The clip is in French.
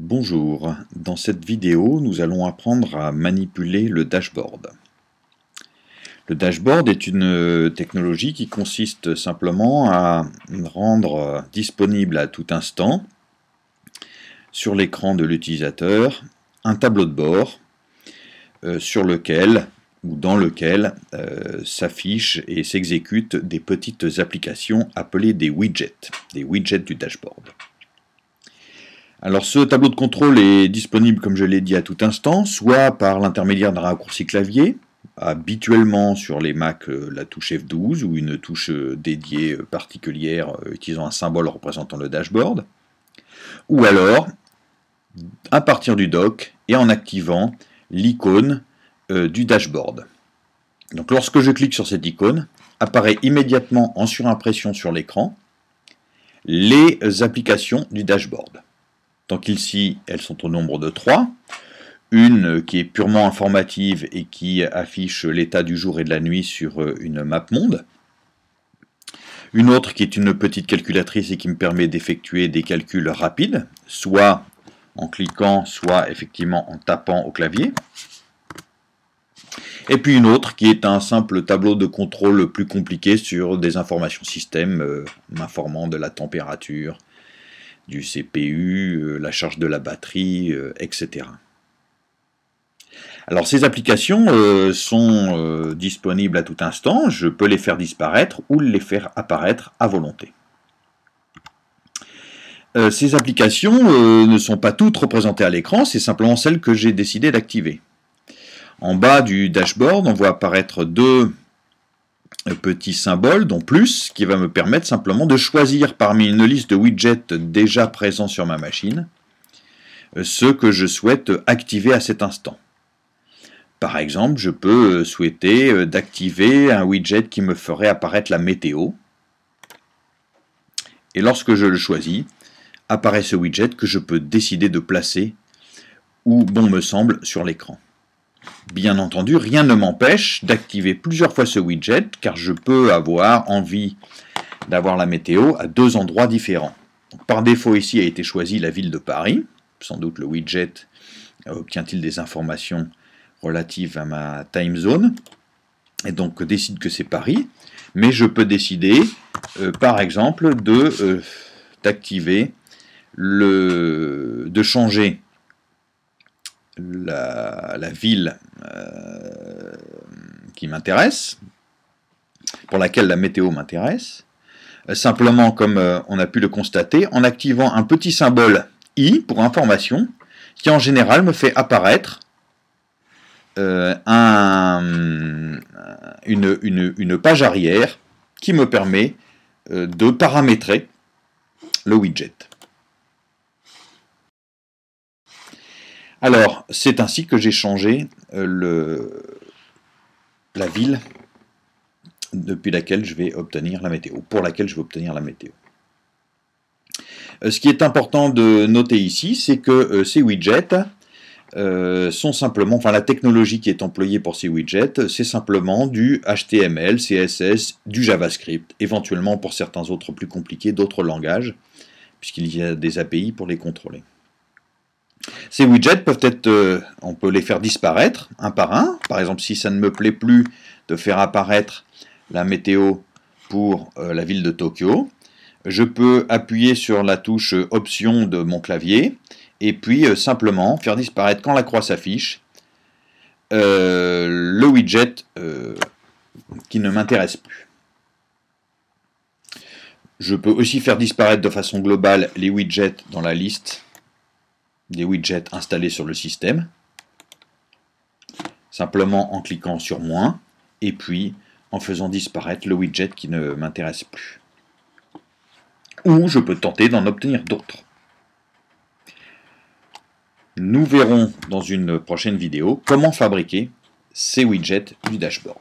Bonjour, dans cette vidéo nous allons apprendre à manipuler le dashboard. Le dashboard est une technologie qui consiste simplement à rendre disponible à tout instant sur l'écran de l'utilisateur un tableau de bord euh, sur lequel ou dans lequel euh, s'affichent et s'exécutent des petites applications appelées des widgets, des widgets du dashboard. Alors ce tableau de contrôle est disponible, comme je l'ai dit à tout instant, soit par l'intermédiaire d'un raccourci clavier, habituellement sur les Mac euh, la touche F12 ou une touche euh, dédiée euh, particulière utilisant un symbole représentant le dashboard, ou alors à partir du dock et en activant l'icône du dashboard. Donc lorsque je clique sur cette icône, apparaît immédiatement en surimpression sur l'écran les applications du dashboard tant qu'ici elles sont au nombre de trois. Une qui est purement informative et qui affiche l'état du jour et de la nuit sur euh, une map monde. Une autre qui est une petite calculatrice et qui me permet d'effectuer des calculs rapides, soit en cliquant, soit effectivement en tapant au clavier. Et puis une autre qui est un simple tableau de contrôle plus compliqué sur des informations système euh, m'informant de la température, du CPU, euh, la charge de la batterie, euh, etc. Alors ces applications euh, sont disponibles à tout instant, je peux les faire disparaître ou les faire apparaître à volonté. ces applications ne sont pas toutes représentées à l'écran, c'est simplement celles que j'ai décidé d'activer. En bas du dashboard, on voit apparaître deux petit symbole, dont plus, qui va me permettre simplement de choisir parmi une liste de widgets déjà présents sur ma machine, euh, ceux que je souhaite activer à cet instant. Par exemple, je peux euh, souhaiter euh, d'activer un widget qui me ferait apparaître la météo. Et lorsque je le choisis, apparaît ce widget que je peux décider de placer où bon me semble sur l'écran. Bien entendu, rien ne m'empêche d'activer plusieurs fois ce widget car je peux avoir envie d'avoir la météo à deux endroits différents. par défaut ici a été choisi la ville de Paris. Sans doute le widget euh, obtient-il des informations relatives à ma time zone. Et donc euh, décide que c'est Paris. Mais je peux décider euh, par exemple de d'activer le de changer la, ville euh, qui m'intéresse, pour laquelle la météo m'intéresse, euh, simplement comme euh, on a pu le constater, en activant un petit symbole i pour information, qui en général me fait apparaître une, page arrière qui me permet de paramétrer le widget. Alors, c'est ainsi que j'ai changé euh, la ville depuis laquelle je vais obtenir la météo, pour laquelle je vais obtenir la météo. Euh, ce qui est important de noter ici, c'est que euh, ces widgets sont simplement, enfin la technologie qui est employée pour ces widgets, c'est simplement du HTML, CSS, du JavaScript, éventuellement pour certains autres plus compliqués, d'autres langages, puisqu'il y a des API pour les contrôler. Ces widgets peuvent être, euh, on peut les faire disparaître un par un. Par exemple, si ça ne me plaît plus de faire apparaître la météo pour euh, la ville de Tokyo, je peux appuyer sur la touche euh, Option de mon clavier et puis simplement faire disparaître quand la croix s'affiche le widget qui ne m'intéresse plus. Je peux aussi faire disparaître de façon globale les widgets dans la liste des widgets installés sur le système, simplement en cliquant sur moins, et puis en faisant disparaître le widget qui ne m'intéresse plus. Ou je peux tenter d'en obtenir d'autres. Nous verrons dans une prochaine vidéo comment fabriquer ces widgets du dashboard.